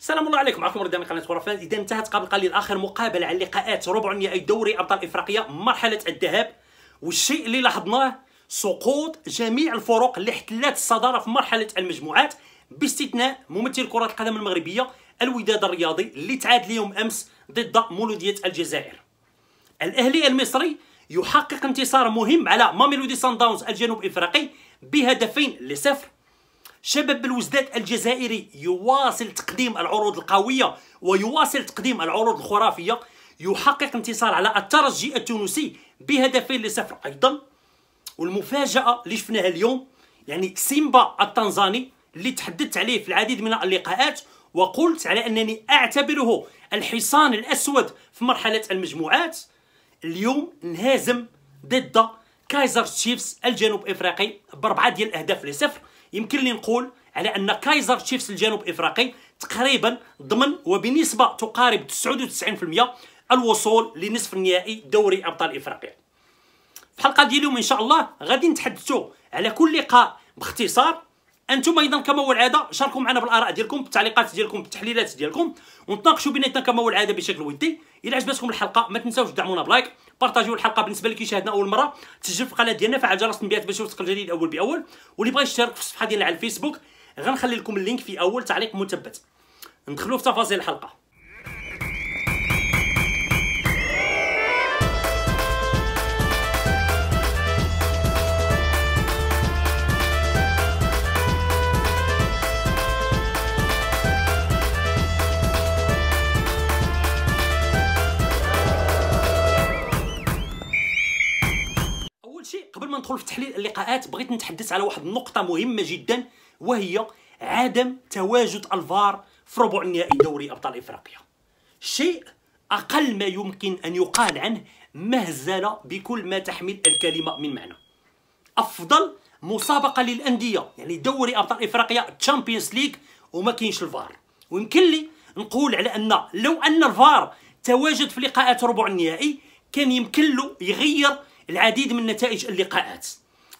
السلام الله عليكم معكم رضوان من قناه خرافات اذا انتهت قبل قليل اخر مقابله على لقاءات ربع نهائي دوري ابطال افريقيا مرحله الذهاب والشيء اللي لاحظناه سقوط جميع الفرق اللي احتلت الصداره في مرحله المجموعات باستثناء ممثل كره القدم المغربيه الوداد الرياضي اللي تعادل اليوم امس ضد مولوديه الجزائر الاهلي المصري يحقق انتصار مهم على ماميلودي سان داونز الجنوب افريقي بهدفين لصفر شباب الوزداد الجزائري يواصل تقديم العروض القوية ويواصل تقديم العروض الخرافية يحقق انتصار على الترجي التونسي بهدفين لصفر أيضا والمفاجأة اللي شفناها اليوم يعني سيمبا التنزاني اللي تحدثت عليه في العديد من اللقاءات وقلت على أنني أعتبره الحصان الأسود في مرحلة المجموعات اليوم انهزم ضد كايزر تشيفز الجنوب إفريقي بأربعة ديال الأهداف لصفر يمكن لي نقول على ان كايزر تشيفس الجنوب افريقي تقريبا ضمن وبنسبه تقارب 99% الوصول لنصف النهائي دوري ابطال افريقيا في الحلقه ديال اليوم ان شاء الله غادي نتحدثوا على كل لقاء باختصار انتم ايضا كما هو العاده شاركوا معنا بالاراء ديالكم بالتعليقات ديالكم بالتحليلات ديالكم ونتناقشوا بيناتنا كما هو العاده بشكل ودي الى عجبتكم الحلقه ما تنساوش تدعمونا بلايك بارطاجيو الحلقه بالنسبه اللي كيشاهدنا اول مره تسجل في القناه ديالنا فعل جرس التنبيهات باش يوصلك الجديد اول باول واللي بغى يشترك في الصفحه ديالنا على الفيسبوك غنخلي لكم اللينك في اول تعليق مثبت ندخلوا في تفاصيل الحلقه ندخل في تحليل اللقاءات بغيت نتحدث على واحد النقطه مهمه جدا وهي عدم تواجد الفار في ربع النهائي دوري ابطال افريقيا شيء اقل ما يمكن ان يقال عنه مهزله بكل ما تحمل الكلمه من معنى افضل مسابقه للانديه يعني دوري ابطال افريقيا تشامبيونز ليغ وما كاينش الفار ويمكن لي نقول على ان لو ان الفار تواجد في لقاءات ربع النهائي كان يمكن له يغير العديد من نتائج اللقاءات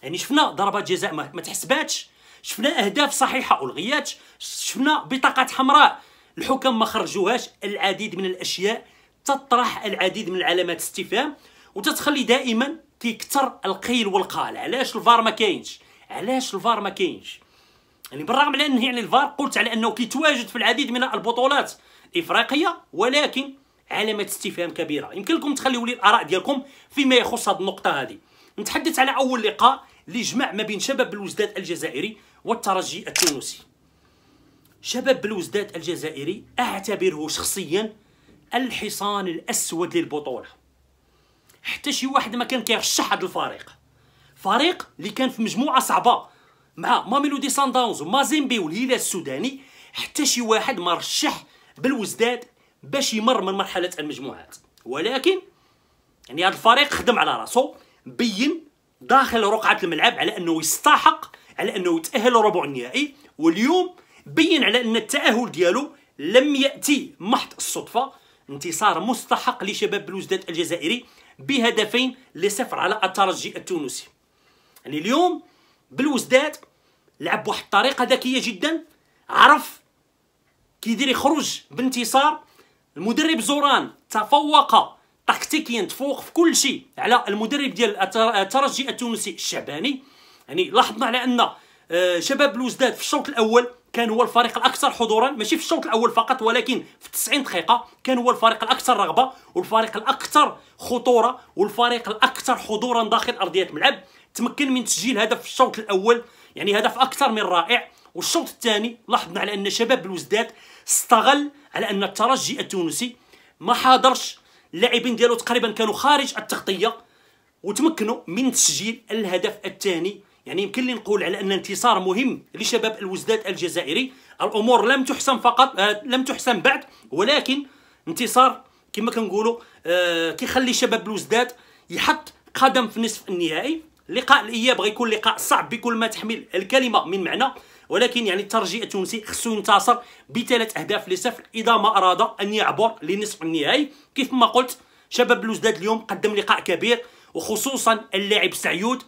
يعني شفنا ضربات جزاء ما تحسباتش شفنا اهداف صحيحه الغيات شفنا بطاقات حمراء الحكم ما خرجوهاش العديد من الاشياء تطرح العديد من علامات استفهام وتتخلي دائما كيكثر القيل والقال علاش الفار ما كاينش علاش الفار ما كاينش يعني بالرغم على انه يعني الفار قلت على انه كيتواجد في العديد من البطولات الافريقيه ولكن علامه استفهام كبيره يمكن لكم تخليوا لي الاراء ديالكم فيما يخص هذه النقطه هذه نتحدث على اول لقاء لجمع ما بين شباب الوزداد الجزائري والترجي التونسي شباب الوزداد الجزائري اعتبره شخصيا الحصان الاسود للبطوله حتى شي واحد ما كان كيرشح هذا الفريق فريق اللي كان في مجموعه صعبه مع ماميلودي سان داونز ومازيمبي والهلال السوداني حتى شي واحد ما رشح بالوزداد باش يمر من مرحله المجموعات ولكن يعني هذا الفريق خدم على راسه بين داخل رقعه الملعب على انه يستحق على انه يتاهل ربع النهائي واليوم بين على ان التاهل ديالو لم ياتي محض الصدفه انتصار مستحق لشباب بلوزداد الجزائري بهدفين لصفر على الترجي التونسي يعني اليوم بلوزداد لعب بواحد الطريقه ذكيه جدا عرف كيدير يخرج بانتصار المدرب زوران تفوق تكتيكيا تفوق في كل شيء على المدرب ديال الترجي التونسي الشعباني يعني لاحظنا على ان آه، شباب بلوزداد في الشوط الاول كان هو الفريق الاكثر حضورا ماشي في الشوط الاول فقط ولكن في 90 دقيقه كان هو الفريق الاكثر رغبه والفريق الاكثر خطوره والفريق الاكثر حضورا داخل ارضيه الملعب تمكن من تسجيل هدف في الشوط الاول يعني هدف اكثر من رائع والشوط الثاني لاحظنا على ان شباب بلوزداد استغل على ان الترجي التونسي ما حاضرش اللاعبين ديالو تقريبا كانوا خارج التغطيه وتمكنوا من تسجيل الهدف الثاني يعني يمكن لي نقول على ان انتصار مهم لشباب الوزداد الجزائري الامور لم تحسم فقط آه لم تحسم بعد ولكن انتصار كما كنقولوا آه كيخلي شباب الوزداد يحط قدم في نصف النهائي لقاء الاياب غيكون لقاء صعب بكل ما تحمل الكلمه من معنى ولكن يعني الترجي التونسي خصو ينتصر بثلاث اهداف لصفر اذا ما اراد ان يعبر لنصف النهائي كيف ما قلت شباب بلوزداد اليوم قدم لقاء كبير وخصوصا اللاعب سعيود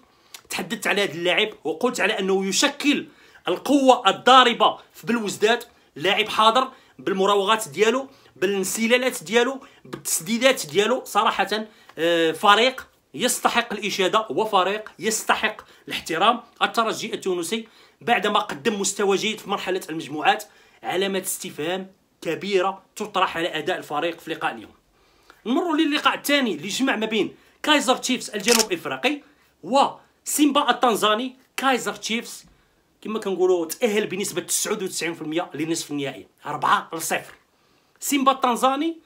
تحدثت على هذا اللاعب وقلت على انه يشكل القوه الضاربه في بلوزداد لاعب حاضر بالمراوغات ديالو بالانسلالات ديالو بالتسديدات ديالو صراحه آه، فريق يستحق الاشاده وفريق يستحق الاحترام الترجي التونسي بعدما قدم مستوى جيد في مرحله المجموعات علامه استفهام كبيره تطرح على اداء الفريق في لقاء اليوم نمروا للقاء الثاني اللي جمع ما بين كايزر تشيفس الجنوب افريقي و سيمبا التنزاني كايزر تشيفس كما كنقولوا تاهل بنسبه 99% لنصف النهائي 4 ل 0 سيمبا التنزاني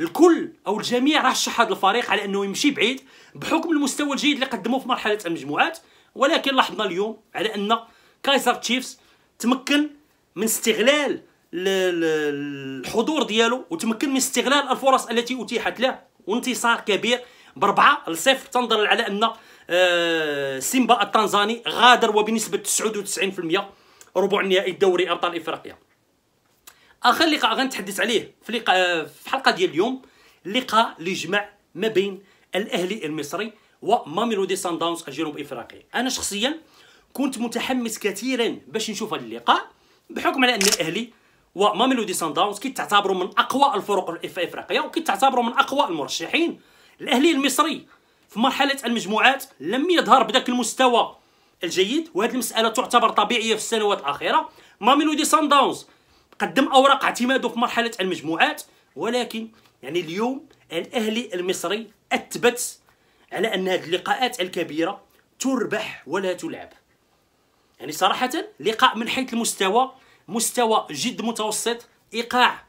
الكل او الجميع رشح هذا الفريق على انه يمشي بعيد بحكم المستوى الجيد اللي قدموه في مرحله المجموعات ولكن لاحظنا اليوم على ان كايزر تشيفز تمكن من استغلال الحضور ديالو وتمكن من استغلال الفرص التي اتيحت له وانتصار كبير باربعه لصفر تنظر على ان آه، سيمبا التنزاني غادر وبنسبه 99% ربع نهائي دوري ابطال افريقيا اخر لقاء غنتحدث عليه في لقاء في الحلقه ديال اليوم لقاء اللي جمع ما بين الاهلي المصري وماميلودي سان داونز الجنوب افريقي انا شخصيا كنت متحمس كثيرا باش نشوف هذا اللقاء بحكم على ان الاهلي وماميلودي سان داونز كيتعتبروا من اقوى الفرق في افريقيا وكيتعتبروا من اقوى المرشحين الاهلي المصري في مرحله المجموعات لم يظهر بذاك المستوى الجيد وهذه المساله تعتبر طبيعيه في السنوات الاخيره ماميلودي سان داونز قدم اوراق اعتماده في مرحله المجموعات ولكن يعني اليوم الاهلي المصري اثبت على ان هذه اللقاءات الكبيره تربح ولا تلعب يعني صراحه لقاء من حيث المستوى مستوى جد متوسط ايقاع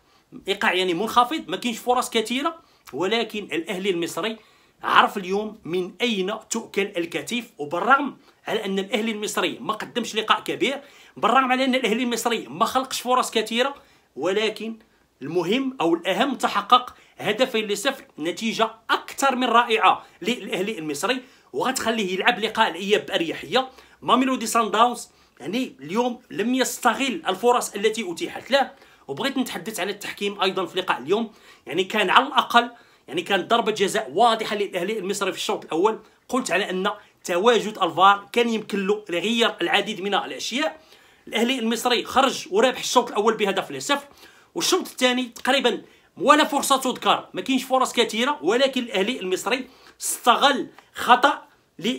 ايقاع يعني منخفض ما كاينش فرص كثيره ولكن الاهلي المصري عرف اليوم من اين تؤكل الكتيف وبالرغم على ان الاهلي المصري ما قدمش لقاء كبير بالرغم على ان الاهلي المصري ما خلقش فرص كثيره ولكن المهم او الاهم تحقق هدفين لصفر نتيجه اكثر من رائعه للاهلي المصري وغتخليه يلعب لقاء الاياب باريحيه ماميلودي سان داونز يعني اليوم لم يستغل الفرص التي اتيحت له وبغيت نتحدث على التحكيم ايضا في لقاء اليوم يعني كان على الاقل يعني كان ضربه جزاء واضحه للاهلي المصري في الشوط الاول قلت على ان تواجد الفار كان يمكن له يغير العديد من الاشياء الاهلي المصري خرج ورابح الشوط الاول بهدف لصفر والشوط الثاني تقريبا ولا فرصه تذكر ما كاينش فرص كثيره ولكن الاهلي المصري استغل خطا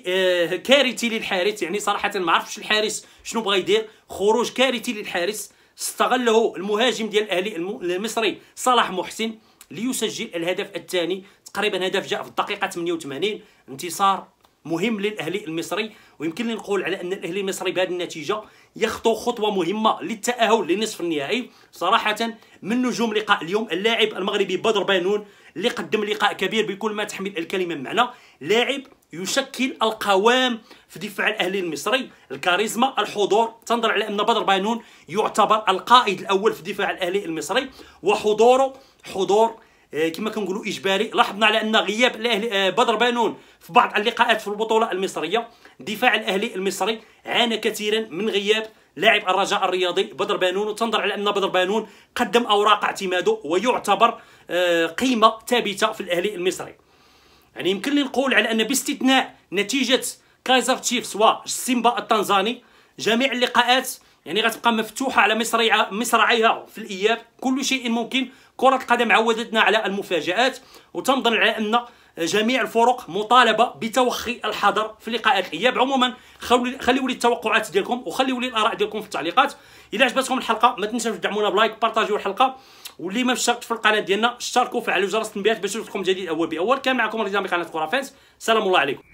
آه، كارثي للحارس يعني صراحه ما عرفش الحارس شنو بغى يدير خروج كارثي للحارس استغله المهاجم ديال الاهلي المصري صلاح محسن ليسجل الهدف الثاني تقريبا هدف جاء في الدقيقه 88 انتصار مهم للاهلي المصري ويمكن لي نقول على ان الاهلي المصري بهذه النتيجه يخطو خطوه مهمه للتاهل لنصف النهائي صراحه من نجوم لقاء اليوم اللاعب المغربي بدر بانون اللي قدم لقاء كبير بكل ما تحمل الكلمه من معنى لاعب يشكل القوام في دفاع الاهلي المصري الكاريزما الحضور تنظر على ان بدر بانون يعتبر القائد الاول في دفاع الاهلي المصري وحضوره حضور آه، كما كنقولوا اجباري لاحظنا على ان غياب الاهلي آه، بدر بانون في بعض اللقاءات في البطوله المصريه دفاع الاهلي المصري عانى كثيرا من غياب لاعب الرجاء الرياضي بدر بانون وتنظر على ان بدر بانون قدم اوراق اعتماده ويعتبر آه، قيمه ثابته في الاهلي المصري يعني يمكن لي نقول على ان باستثناء نتيجه كايزر تشيفس وسيمبا التنزاني جميع اللقاءات يعني غتبقى مفتوحه على مصرعيها مصراعيها في الاياب كل شيء ممكن كره القدم عودتنا على المفاجات وتنظر على ان جميع الفرق مطالبه بتوخي الحذر في لقاءات الاياب عموما خليوا لي التوقعات ديالكم وخليوا لي الاراء ديالكم في التعليقات اذا عجبتكم الحلقه ما تنساوش تدعمونا بلايك بارطاجيو الحلقه واللي ما اشتركتش في القناه ديالنا اشتركوا وفعلوا جرس التنبيهات باش يوصلكم جديد اول باول كان معكم رضا من قناه فانس سلام الله عليكم